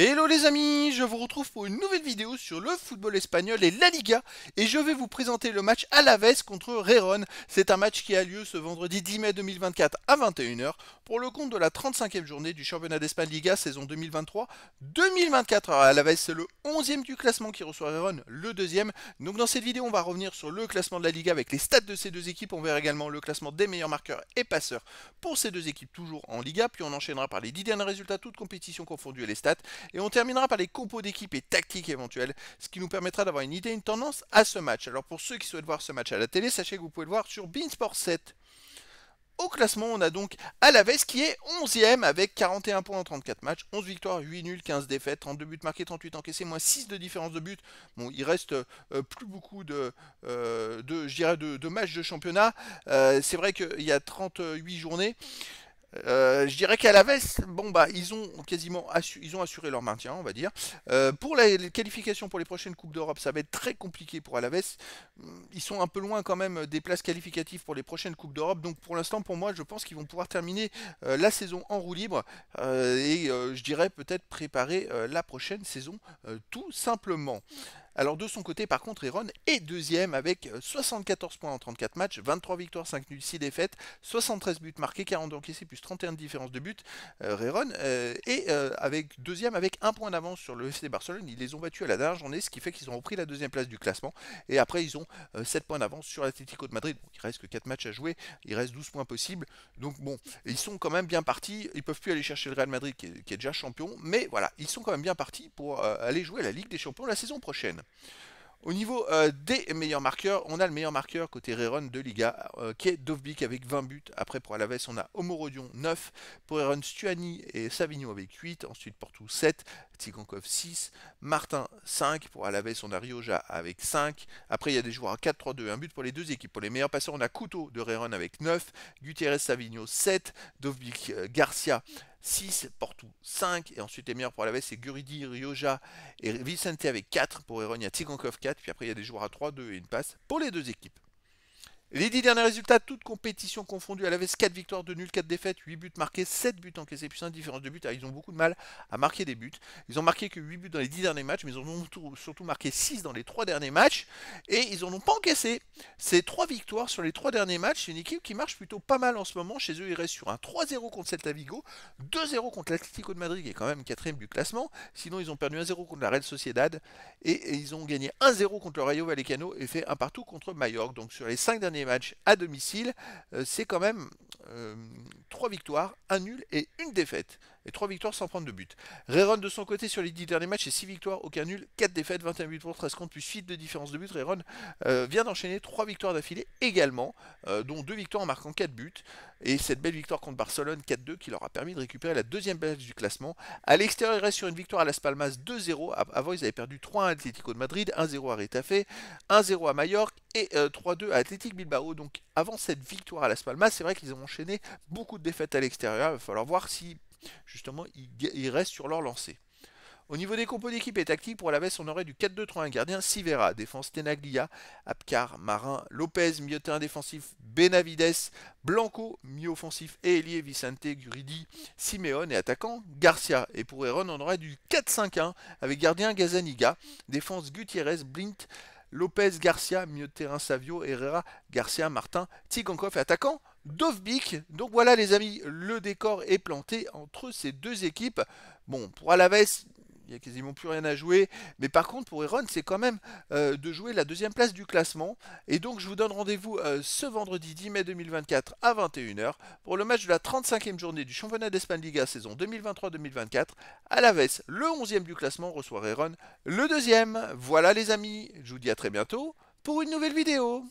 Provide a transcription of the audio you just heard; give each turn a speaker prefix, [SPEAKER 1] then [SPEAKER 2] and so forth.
[SPEAKER 1] Hello les amis, je vous retrouve pour une nouvelle vidéo sur le football espagnol et la Liga et je vais vous présenter le match Alaves contre Reron. C'est un match qui a lieu ce vendredi 10 mai 2024 à 21h pour le compte de la 35e journée du championnat d'Espagne Liga saison 2023-2024. Alaves c'est le 11e du classement qui reçoit Vérone, le deuxième. Donc dans cette vidéo, on va revenir sur le classement de la Liga avec les stats de ces deux équipes. On verra également le classement des meilleurs marqueurs et passeurs pour ces deux équipes toujours en Liga. Puis on enchaînera par les 10 derniers résultats, toutes compétitions confondues et les stats. Et on terminera par les compos d'équipe et tactiques éventuelles, ce qui nous permettra d'avoir une idée, une tendance à ce match. Alors pour ceux qui souhaitent voir ce match à la télé, sachez que vous pouvez le voir sur Beansport 7 au classement, on a donc Alaves qui est 11ème avec 41 points en 34 matchs, 11 victoires, 8 nuls, 15 défaites, 32 buts marqués, 38 encaissés, moins 6 de différence de but. Bon, il reste euh, plus beaucoup de, euh, de, de matchs de championnat. Euh, c'est vrai qu'il y a 38 journées. Euh, je dirais qu'à la bon bah ils ont quasiment ils ont assuré leur maintien, on va dire. Euh, pour les qualifications pour les prochaines coupes d'Europe, ça va être très compliqué pour Alaves. Hum, ils sont un peu loin quand même des places qualificatives pour les prochaines coupes d'Europe. Donc pour l'instant, pour moi, je pense qu'ils vont pouvoir terminer euh, la saison en roue libre et je dirais peut-être préparer la prochaine saison tout simplement. Alors de son côté, par contre, Réron est deuxième avec 74 euh, points en 34 matchs, 23 victoires, 5 nuls, 6 défaites, 73 buts marqués, 40 encaissés, plus 31 de différence de buts. Réron euh, est euh, avec deuxième avec un point d'avance sur le FC Barcelone. Ils les ont battus à la dernière journée, ce qui fait qu'ils ont repris la deuxième place du classement. Et après, ils ont 7 points d'avance sur l'Atlético de Madrid. Il il reste que 4 matchs à jouer, il reste 12 points possibles. Donc bon, ils sont quand même bien partis. Ils peuvent plus aller chercher le Real Madrid qui est, qui est déjà champion, mais voilà, ils sont quand même bien partis pour aller jouer à la Ligue des Champions la saison prochaine. Au niveau euh, des meilleurs marqueurs, on a le meilleur marqueur côté Réron de Liga, euh, qui est Dovbik avec 20 buts. Après, pour Alaves, on a Homorodion 9. Pour Réron Stuani et Savigno avec 8. Ensuite, Porto 7. Tsikonkov 6. Martin 5. Pour Alaves, on a Rioja avec 5. Après, il y a des joueurs à 4-3-2, un but pour les deux équipes. Pour les meilleurs passeurs, on a Couteau de Reron avec 9. Gutiérrez Savigno 7. Dovbik euh, Garcia 6 Porto 5 et ensuite les meilleurs pour la baisse c'est Guridi, Rioja et Vicente avec 4 pour Eronia Tigankov 4 puis après il y a des joueurs à 3, 2 et une passe pour les deux équipes. Les 10 derniers résultats, toutes compétitions confondues, la avait 4 victoires, 2 nuls, 4 défaites, 8 buts marqués, 7 buts encaissés, puis 1 différence de buts. Ah, ils ont beaucoup de mal à marquer des buts. Ils ont marqué que 8 buts dans les 10 derniers matchs, mais ils ont surtout marqué 6 dans les 3 derniers matchs. Et ils n'en ont pas encaissé. ces 3 victoires sur les 3 derniers matchs. C'est une équipe qui marche plutôt pas mal en ce moment. Chez eux, ils restent sur un 3-0 contre Celta Vigo, 2-0 contre l'Atlético de Madrid, qui est quand même quatrième du classement. Sinon, ils ont perdu 1-0 contre la Real Sociedad. Et, ils ont gagné 1-0 contre le Rayo Vallecano et fait un partout contre Mallorca. Donc sur les 5 derniers match à domicile, euh, c'est quand même 3 euh, victoires, un nul et une défaite et 3 victoires sans prendre de but. Rayron de son côté sur les 10 derniers matchs, Et 6 victoires, aucun nul, 4 défaites, 21 buts pour 13 comptes, plus 8 de différence de but. Rayron euh, vient d'enchaîner 3 victoires d'affilée également, euh, dont 2 victoires en marquant 4 buts. Et cette belle victoire contre Barcelone 4-2 qui leur a permis de récupérer la deuxième place du classement. À l'extérieur, il reste sur une victoire à Las Palmas 2-0. Avant, ils avaient perdu 3-1 à Atlético de Madrid, 1-0 à Retafe, 1-0 à Mallorca et 3-2 euh, à Athletic Bilbao. Donc avant cette victoire à Las Palmas, c'est vrai qu'ils ont enchaîné beaucoup de défaites à l'extérieur. Il va falloir voir si justement, ils, restent sur leur lancée. Au niveau des compos d'équipe et tactique, pour la baisse, on aurait du 4-2-3-1 gardien, Sivera, défense Tenaglia, Apcar, Marin, Lopez, milieu terrain défensif, Benavides, Blanco, milieu offensif, Elié, Vicente, Guridi, Simeone et attaquant Garcia. Et pour Heron, on aurait du 4-5-1 avec gardien Gazaniga, défense Gutiérrez, Blint, Lopez, Garcia, milieu terrain Savio, Herrera, Garcia, Martin, Tigankov et attaquant Dovbik. Donc voilà les amis, le décor est planté entre ces deux équipes. Bon, pour Alaves, il n'y a quasiment plus rien à jouer. Mais par contre, pour Eron, c'est quand même euh, de jouer la deuxième place du classement. Et donc, je vous donne rendez-vous euh, ce vendredi 10 mai 2024 à 21h pour le match de la 35e journée du championnat d'Espagne Liga saison 2023-2024. À le 11e du classement reçoit Eron le deuxième. Voilà les amis, je vous dis à très bientôt pour une nouvelle vidéo.